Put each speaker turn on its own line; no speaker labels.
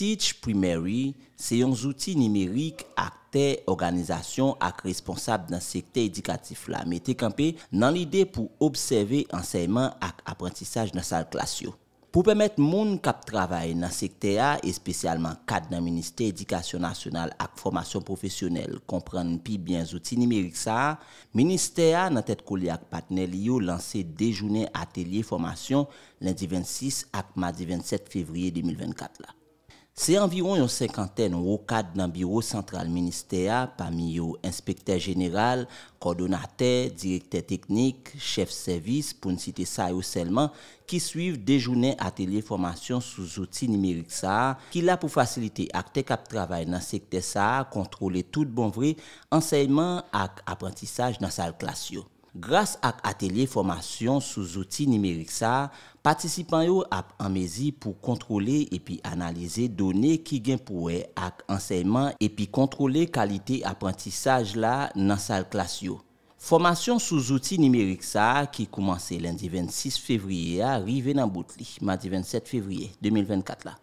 TeachPrimary se yon zouti nimerik ak te organizasyon ak responsab nan sekte edikatif la, metekanpe nan lide pou obseve anseyman ak apratisaj nan sal klasyo. Po pemet moun kap travay nan sekte a, espesyalman kad nan Ministè Edikasyon Nasional ak Formasyon Profesyonel, komprenn pi byen zouti nimerik sa, Ministè a nan tèt kolè ak patnel yo lansè Dejounè Atelier Formasyon lèndi 26 ak madi 27 fevriye 2024 la. Se environ yon sekanten wokad nan biro sentral minister ya, pami yo inspektè general, kordonate, direkte teknik, chef servis pou nsite sa yo selman, ki suiv de jounen atelye formasyon sou zouti nimerik sa, ki la pou fasilite ak tek ap travay nan sekte sa, kontrole tout bon vre, ansèyman ak apantisaj nan sal klas yo. Gras ak atelier formasyon sou zouti nimerik sa, patisipan yo ap amezi pou kontrole epi analize donye ki gen pouwe ak anseyman epi kontrole kalite apantisaj la nan sal klas yo. Formasyon sou zouti nimerik sa ki koumanse lendi 26 fevriye a rive nan bout li, ma di 27 fevriye 2024 la.